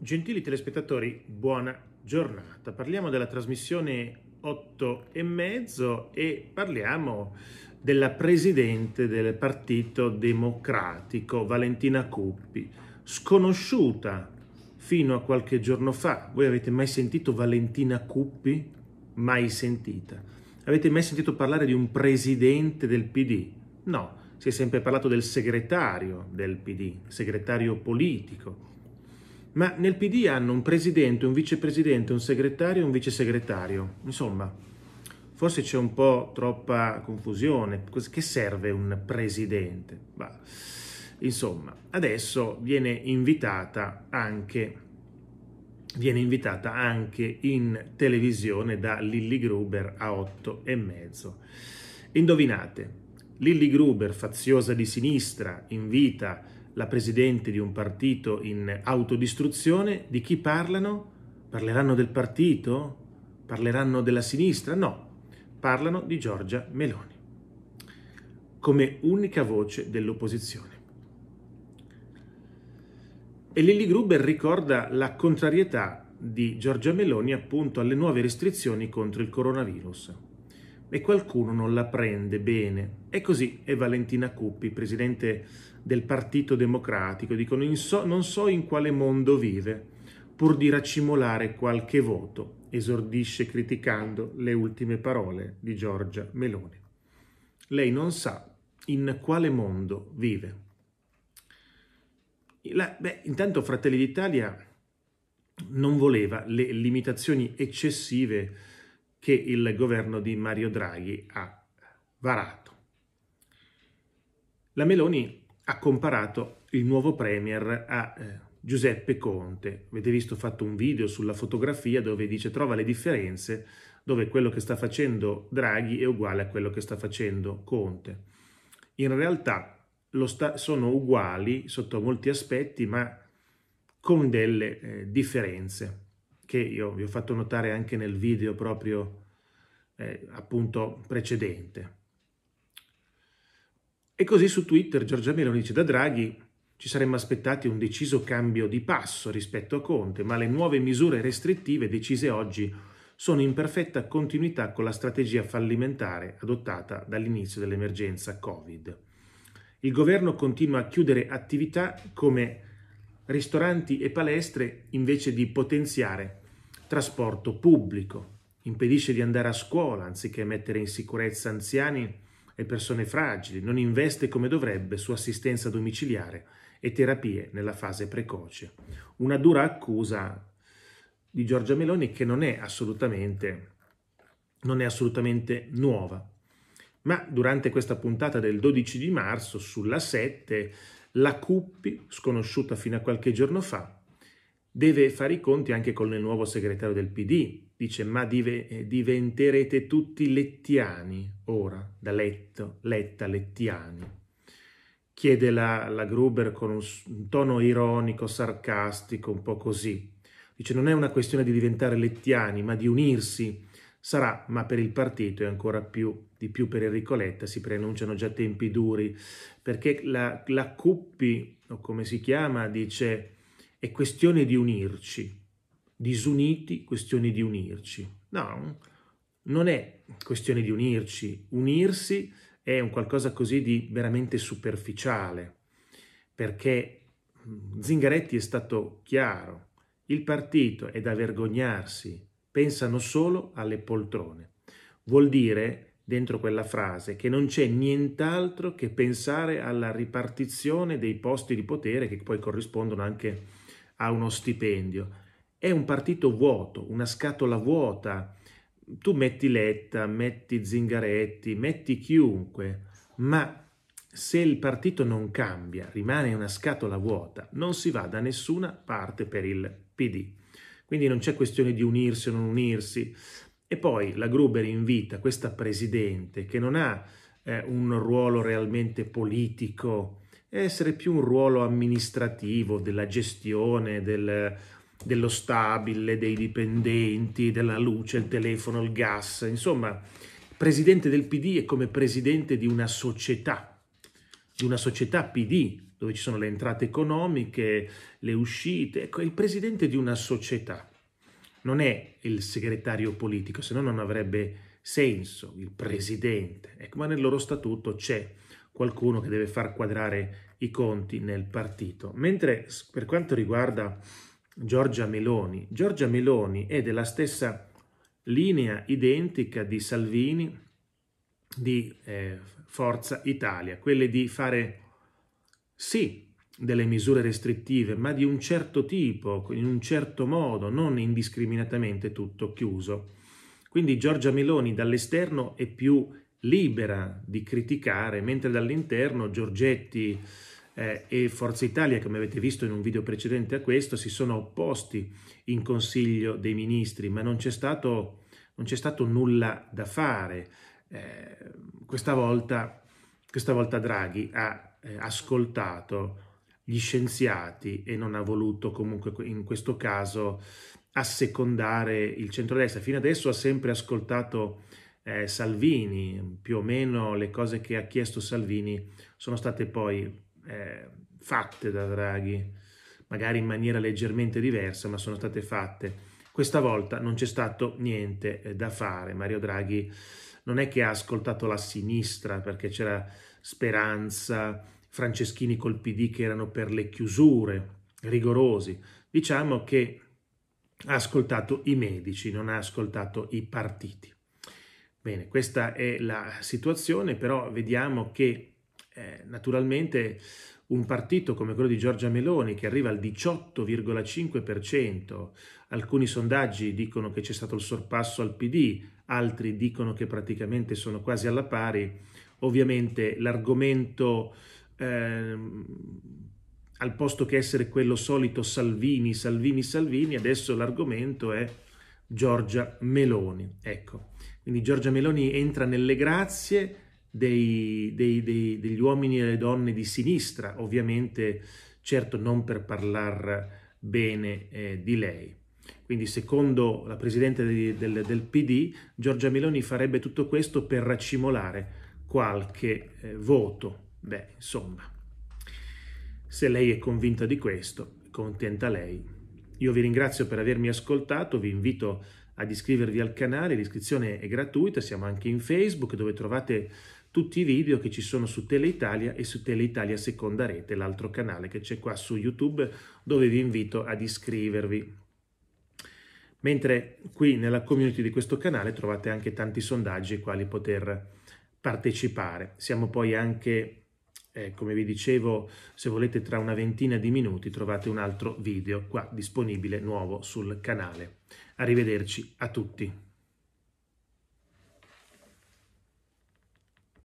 Gentili telespettatori, buona giornata. Parliamo della trasmissione 8 e mezzo e parliamo della presidente del Partito Democratico, Valentina Cuppi, sconosciuta fino a qualche giorno fa. Voi avete mai sentito Valentina Cuppi? Mai sentita. Avete mai sentito parlare di un presidente del PD? No, si è sempre parlato del segretario del PD, segretario politico ma nel PD hanno un presidente, un vicepresidente, un segretario e un vicesegretario. Insomma, forse c'è un po' troppa confusione. Che serve un presidente? Bah. Insomma, adesso viene invitata anche viene invitata anche in televisione da Lilly Gruber a otto e mezzo. Indovinate, Lilly Gruber, faziosa di sinistra, invita la presidente di un partito in autodistruzione, di chi parlano? Parleranno del partito? Parleranno della sinistra? No, parlano di Giorgia Meloni come unica voce dell'opposizione. E Lilly Gruber ricorda la contrarietà di Giorgia Meloni appunto alle nuove restrizioni contro il coronavirus. E qualcuno non la prende bene. E così è Valentina Cuppi, presidente del Partito Democratico, dicono so, non so in quale mondo vive, pur di racimolare qualche voto, esordisce criticando le ultime parole di Giorgia Meloni. Lei non sa in quale mondo vive. La, beh, intanto Fratelli d'Italia non voleva le limitazioni eccessive che il governo di Mario Draghi ha varato. La Meloni ha comparato il nuovo premier a eh, Giuseppe Conte. Avete visto fatto un video sulla fotografia dove dice trova le differenze, dove quello che sta facendo Draghi è uguale a quello che sta facendo Conte. In realtà lo sta, sono uguali sotto molti aspetti, ma con delle eh, differenze che io vi ho fatto notare anche nel video proprio eh, appunto precedente. E così su Twitter Giorgia Meloni dice da Draghi ci saremmo aspettati un deciso cambio di passo rispetto a Conte, ma le nuove misure restrittive decise oggi sono in perfetta continuità con la strategia fallimentare adottata dall'inizio dell'emergenza Covid. Il governo continua a chiudere attività come ristoranti e palestre invece di potenziare trasporto pubblico, impedisce di andare a scuola anziché mettere in sicurezza anziani e persone fragili, non investe come dovrebbe su assistenza domiciliare e terapie nella fase precoce. Una dura accusa di Giorgia Meloni che non è assolutamente, non è assolutamente nuova. Ma durante questa puntata del 12 di marzo, sulla 7, la Cuppi, sconosciuta fino a qualche giorno fa, deve fare i conti anche con il nuovo segretario del PD. Dice, ma dive, eh, diventerete tutti lettiani ora, da letto, letta, lettiani. Chiede la, la Gruber con un, un tono ironico, sarcastico, un po' così. Dice, non è una questione di diventare lettiani, ma di unirsi. Sarà, ma per il partito e ancora più, di più per Enrico Letta, si preannunciano già tempi duri, perché la, la Cuppi, o come si chiama, dice è questione di unirci, disuniti, questione di unirci. No, non è questione di unirci, unirsi è un qualcosa così di veramente superficiale, perché mm, Zingaretti è stato chiaro, il partito è da vergognarsi, pensano solo alle poltrone. Vuol dire, dentro quella frase, che non c'è nient'altro che pensare alla ripartizione dei posti di potere che poi corrispondono anche a ha uno stipendio. È un partito vuoto, una scatola vuota. Tu metti Letta, metti Zingaretti, metti chiunque, ma se il partito non cambia, rimane una scatola vuota, non si va da nessuna parte per il PD. Quindi non c'è questione di unirsi o non unirsi. E poi la Gruber invita questa presidente che non ha eh, un ruolo realmente politico e essere più un ruolo amministrativo della gestione del, dello stabile, dei dipendenti, della luce, il telefono, il gas, insomma, presidente del PD è come presidente di una società, di una società PD dove ci sono le entrate economiche, le uscite, ecco, è il presidente di una società, non è il segretario politico, se no non avrebbe senso il presidente, ecco, ma nel loro statuto c'è qualcuno che deve far quadrare i conti nel partito. Mentre per quanto riguarda Giorgia Meloni, Giorgia Meloni è della stessa linea identica di Salvini, di eh, Forza Italia, quelle di fare sì delle misure restrittive, ma di un certo tipo, in un certo modo, non indiscriminatamente tutto chiuso. Quindi Giorgia Meloni dall'esterno è più libera di criticare, mentre dall'interno Giorgetti eh, e Forza Italia, come avete visto in un video precedente a questo, si sono opposti in Consiglio dei Ministri, ma non c'è stato, stato, nulla da fare. Eh, questa, volta, questa, volta, Draghi ha eh, ascoltato gli scienziati e non ha voluto comunque in questo caso assecondare il centrodestra. Fino adesso ha sempre ascoltato eh, Salvini, più o meno le cose che ha chiesto Salvini sono state poi eh, fatte da Draghi, magari in maniera leggermente diversa, ma sono state fatte. Questa volta non c'è stato niente eh, da fare. Mario Draghi non è che ha ascoltato la sinistra perché c'era Speranza, Franceschini col PD che erano per le chiusure, rigorosi. Diciamo che ha ascoltato i medici, non ha ascoltato i partiti. Bene, questa è la situazione, però vediamo che eh, naturalmente un partito come quello di Giorgia Meloni che arriva al 18,5%, alcuni sondaggi dicono che c'è stato il sorpasso al PD, altri dicono che praticamente sono quasi alla pari, ovviamente l'argomento eh, al posto che essere quello solito Salvini, Salvini, Salvini, adesso l'argomento è Giorgia Meloni. Ecco. Quindi Giorgia Meloni entra nelle grazie dei, dei, dei, degli uomini e delle donne di sinistra, ovviamente certo non per parlare bene eh, di lei. Quindi secondo la Presidente di, del, del, PD, Giorgia Meloni farebbe tutto questo per racimolare qualche eh, voto. Beh, insomma, se lei è convinta di questo, contenta lei. Io vi ringrazio per avermi ascoltato, vi invito a ad iscrivervi al canale, l'iscrizione è gratuita, siamo anche in Facebook dove trovate tutti i video che ci sono su Tele Italia e su Tele Italia Seconda Rete, l'altro canale che c'è qua su YouTube dove vi invito ad iscrivervi. Mentre qui nella community di questo canale trovate anche tanti sondaggi ai quali poter partecipare. Siamo poi anche eh, come vi dicevo, se volete tra una ventina di minuti trovate un altro video qua disponibile nuovo sul canale. Arrivederci a tutti.